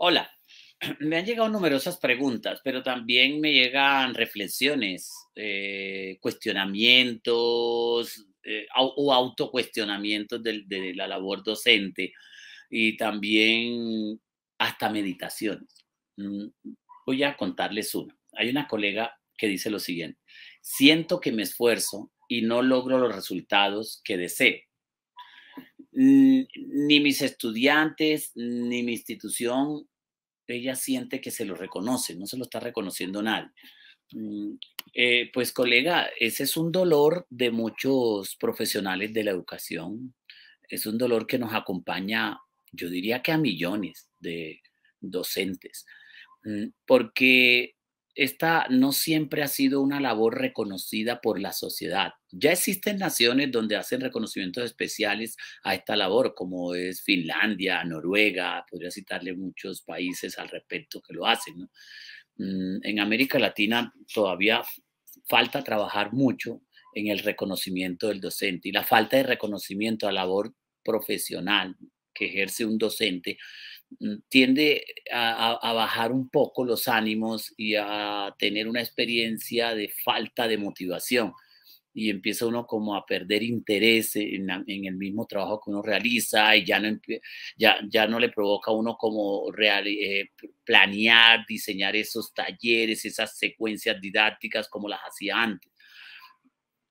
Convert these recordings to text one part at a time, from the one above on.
Hola, me han llegado numerosas preguntas, pero también me llegan reflexiones, eh, cuestionamientos eh, o autocuestionamientos de la labor docente y también hasta meditaciones. Mm, voy a contarles una. Hay una colega que dice lo siguiente, siento que me esfuerzo y no logro los resultados que deseo. Mm. ni mis estudiantes, ni mi institución, ella siente que se lo reconoce, no se lo está reconociendo nadie. Mm, eh, pues colega, ese es un dolor de muchos profesionales de la educación, es un dolor que nos acompaña, yo diría que a millones de docentes, mm, porque esta no siempre ha sido una labor reconocida por la sociedad. Ya existen naciones donde hacen reconocimientos especiales a esta labor, como es Finlandia, Noruega, podría citarle muchos países al respecto que lo hacen. Mm, en América Latina todavía falta trabajar mucho en el reconocimiento del docente y la falta de reconocimiento a labor profesional que ejerce un docente, mm, tiende a, bajar un poco los ánimos y a tener una experiencia de falta de motivación. Y empieza uno como a perder interés en, el mismo trabajo que uno realiza y ya no, ya, no le provoca a uno como eh, planear, diseñar esos talleres, esas secuencias didácticas como las hacía antes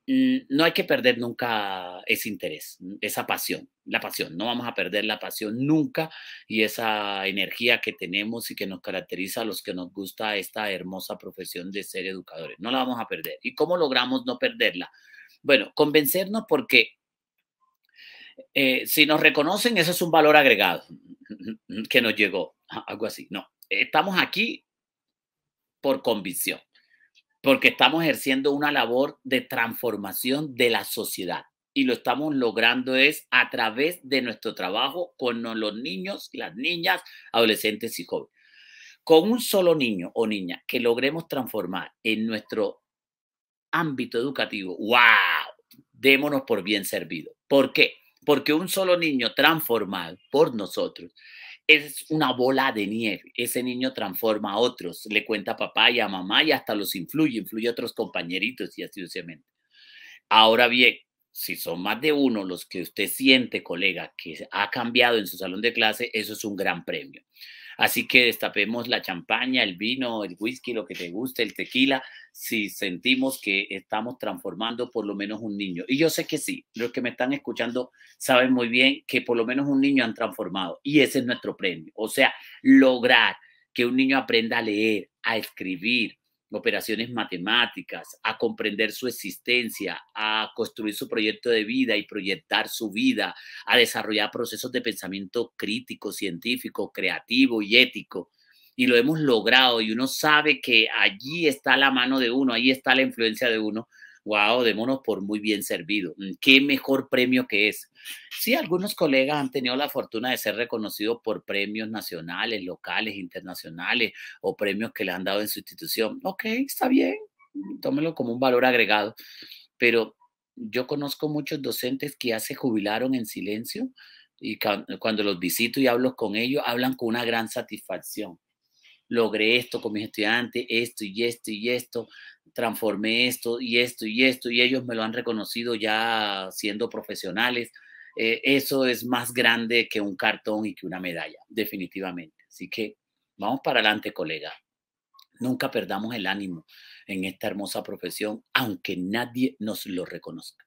no hay que perder nunca ese interés, esa pasión, la pasión. No vamos a perder la pasión nunca y esa energía que tenemos y que nos caracteriza a los que nos gusta esta hermosa profesión de ser educadores. No la vamos a perder. ¿Y cómo logramos no perderla? Bueno, convencernos porque eh, si nos reconocen, eso es un valor agregado que nos llegó, algo así. No, estamos aquí por convicción porque estamos ejerciendo una labor de transformación de la sociedad y lo estamos logrando es a través de nuestro trabajo con los niños, las niñas, adolescentes y jóvenes. Con un solo niño o niña que logremos transformar en nuestro ámbito educativo, wow, démonos por bien servido. ¿Por qué? Porque un solo niño transformado por nosotros es una bola de nieve. Ese niño transforma a otros, le cuenta a papá y a mamá y hasta los influye, influye a otros compañeritos y así sucesivamente. Ahora bien, si son más de uno los que usted siente, colega, que ha cambiado en su salón de clase, eso es un gran premio. Así que destapemos la champaña, el vino, el whisky, lo que te guste, el tequila, si sentimos que estamos transformando por lo menos un niño. Y yo sé que sí, los que me están escuchando saben muy bien que por lo menos un niño han transformado y ese es nuestro premio. O sea, lograr que un niño aprenda a leer, a escribir, operaciones matemáticas, a comprender su existencia, a construir su proyecto de vida y proyectar su vida, a desarrollar procesos de pensamiento crítico, científico, creativo y ético. Y lo hemos logrado y uno sabe que allí está la mano de uno, allí está la influencia de uno. Wow, démonos por muy bien servido. Mm, qué mejor premio que es. Sí, algunos colegas han tenido la fortuna de ser reconocidos por premios nacionales, locales, internacionales o premios que le han dado en su institución. Ok, está bien, tómelo como un valor agregado, pero yo conozco muchos docentes que ya se jubilaron en silencio y cuando los visito y hablo con ellos, hablan con una gran satisfacción. Logré esto con mis estudiantes, esto y esto y esto, transformé esto y esto y esto, y ellos me lo han reconocido ya siendo profesionales. Eh, eso es más grande que un cartón y que una medalla, definitivamente. Así que vamos para adelante, colega. Nunca perdamos el ánimo en esta hermosa profesión, aunque nadie nos lo reconozca.